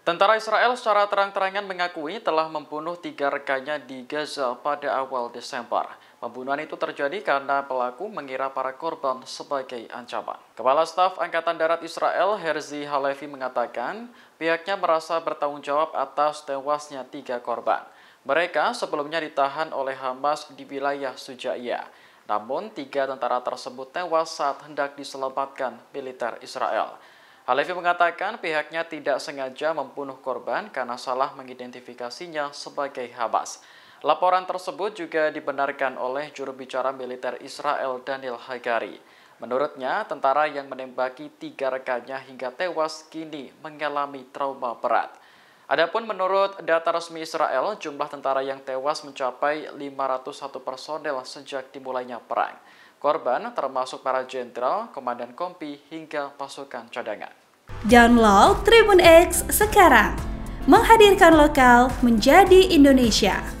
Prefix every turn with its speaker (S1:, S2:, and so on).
S1: Tentara Israel secara terang-terangan mengakui telah membunuh tiga rekannya di Gaza pada awal Desember. Pembunuhan itu terjadi karena pelaku mengira para korban sebagai ancaman. Kepala Staf Angkatan Darat Israel Herzi Halevi mengatakan pihaknya merasa bertanggung jawab atas tewasnya tiga korban. Mereka sebelumnya ditahan oleh Hamas di wilayah Sujaia. Namun, tiga tentara tersebut tewas saat hendak diselamatkan militer Israel. Halevi mengatakan pihaknya tidak sengaja membunuh korban karena salah mengidentifikasinya sebagai Habas. Laporan tersebut juga dibenarkan oleh juru bicara militer Israel Daniel Hagari. Menurutnya, tentara yang menembaki tiga rekannya hingga tewas kini mengalami trauma berat. Adapun menurut data resmi Israel, jumlah tentara yang tewas mencapai 501 personel sejak dimulainya perang. Korban termasuk para jenderal, komandan kompi, hingga pasukan cadangan.
S2: Download Tribun X sekarang. Menghadirkan lokal menjadi Indonesia.